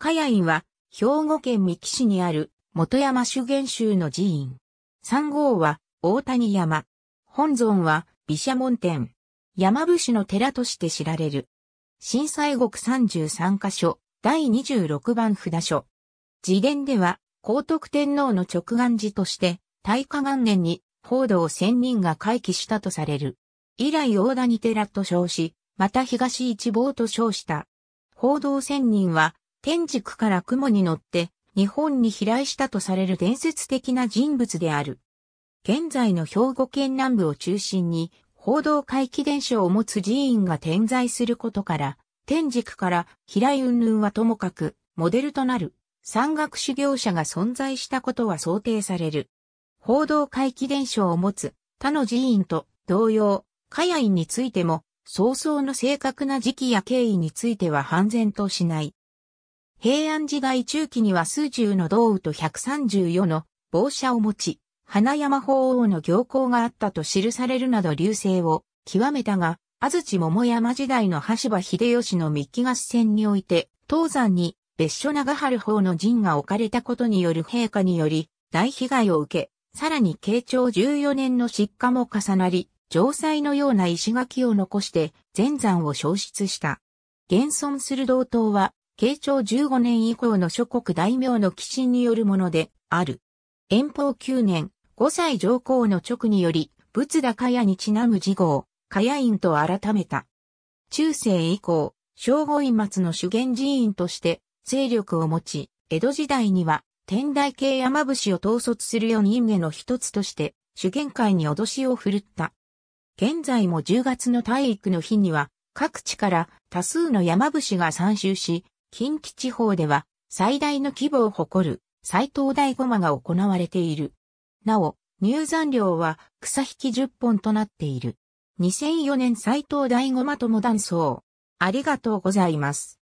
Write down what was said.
カヤインは、兵庫県三木市にある、元山修験宗の寺院。三号は、大谷山。本尊は、毘沙門天。山伏の寺として知られる。震災国33カ所、第26番札所。自伝では、高徳天皇の直眼寺として、大化元年に、報道千人が回帰したとされる。以来大谷寺と称し、また東一望と称した。報道千人は、天竺から雲に乗って日本に飛来したとされる伝説的な人物である。現在の兵庫県南部を中心に報道回帰伝承を持つ寺院が点在することから、天竺から平井云々はともかく、モデルとなる山岳修行者が存在したことは想定される。報道回帰伝承を持つ他の寺院と同様、ヤインについても、早々の正確な時期や経緯については判然としない。平安時代中期には数十の道具と134の帽子を持ち、花山法王の行幸があったと記されるなど流星を極めたが、安土桃山時代の橋場秀吉の三木合戦において、東山に別所長春法の陣が置かれたことによる陛下により大被害を受け、さらに慶長14年の失火も重なり、城塞のような石垣を残して全山を消失した。現存する道東は慶長15年以降の諸国大名の寄進によるものである。遠方9年、5歳上皇の直により、仏田加谷にちなむ事号、かや院と改めた。中世以降、正午院末の修験寺院として勢力を持ち、江戸時代には天台系山伏を統率する4人目の一つとして修験会に脅しを振るった。現在も10月の体育の日には各地から多数の山伏が参集し、近畿地方では最大の規模を誇る斎藤大護馬が行われている。なお、入山料は草引き10本となっている。2004年斎藤大護馬とも断層。ありがとうございます。